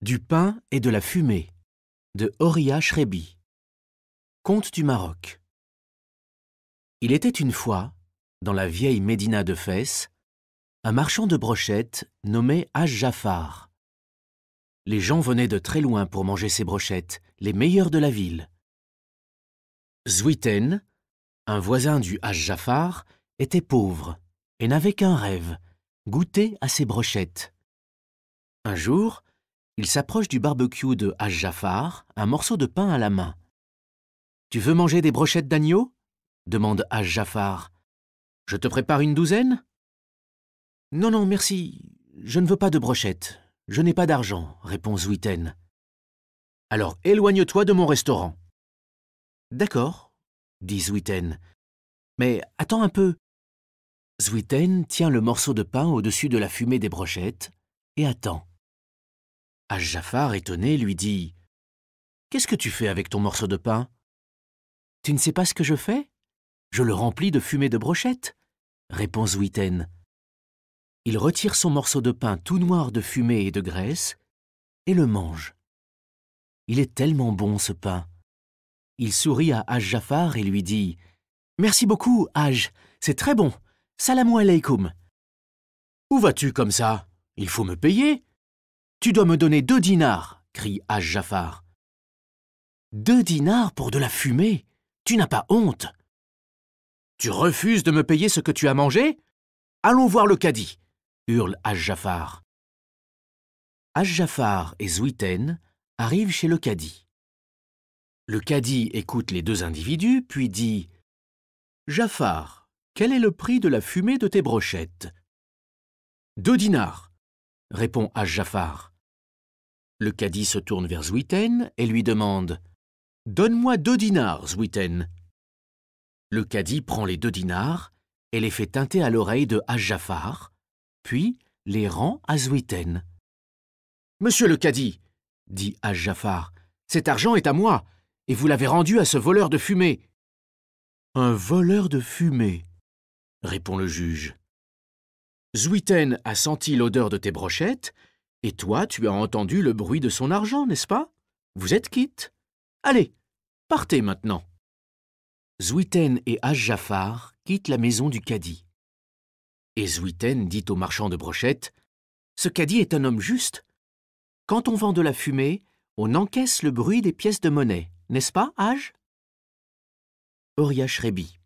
Du pain et de la fumée de Horia Shrebi. Conte du Maroc. Il était une fois, dans la vieille Médina de Fès, un marchand de brochettes nommé Haj Les gens venaient de très loin pour manger ses brochettes, les meilleures de la ville. Zwiten, un voisin du Hajjafar, était pauvre et n'avait qu'un rêve, goûter à ses brochettes. Un jour, il s'approche du barbecue de Jafar, un morceau de pain à la main. Tu veux manger des brochettes d'agneau demande Jafar. Je te prépare une douzaine Non, non, merci. Je ne veux pas de brochettes. Je n'ai pas d'argent, répond Zwitten. « Alors éloigne-toi de mon restaurant. D'accord, dit Zwitten. « Mais attends un peu. Zuiten tient le morceau de pain au-dessus de la fumée des brochettes et attend. Jafar, étonné, lui dit Qu'est-ce que tu fais avec ton morceau de pain Tu ne sais pas ce que je fais Je le remplis de fumée de brochette, répond Zouiten. Il retire son morceau de pain tout noir de fumée et de graisse et le mange. Il est tellement bon ce pain. Il sourit à Haj Jafar et lui dit Merci beaucoup, Haj, c'est très bon. Salam alaikum. Où vas-tu comme ça Il faut me payer, tu dois me donner deux dinars, crie à Deux dinars pour de la fumée Tu n'as pas honte Tu refuses de me payer ce que tu as mangé Allons voir le cadi, hurle à Jafar. et Zouiten arrivent chez le cadi. Le cadi écoute les deux individus, puis dit Jafar, quel est le prix de la fumée de tes brochettes Deux dinars, répond à le cadi se tourne vers Zwitten et lui demande Donne-moi deux dinars, Zwitten. » Le cadi prend les deux dinars et les fait teinter à l'oreille de Hajjafar, puis les rend à Zwiten. « Monsieur le cadi, dit Jafar, cet argent est à moi, et vous l'avez rendu à ce voleur de fumée. Un voleur de fumée, répond le juge. Zwiten a senti l'odeur de tes brochettes et toi, tu as entendu le bruit de son argent, n'est-ce pas Vous êtes quitte. Allez, partez maintenant. Zouiten et Haj jafar quittent la maison du cadi. Et Zouiten dit au marchand de brochettes Ce cadi est un homme juste. Quand on vend de la fumée, on encaisse le bruit des pièces de monnaie, n'est-ce pas, Haj Oriach Rebi,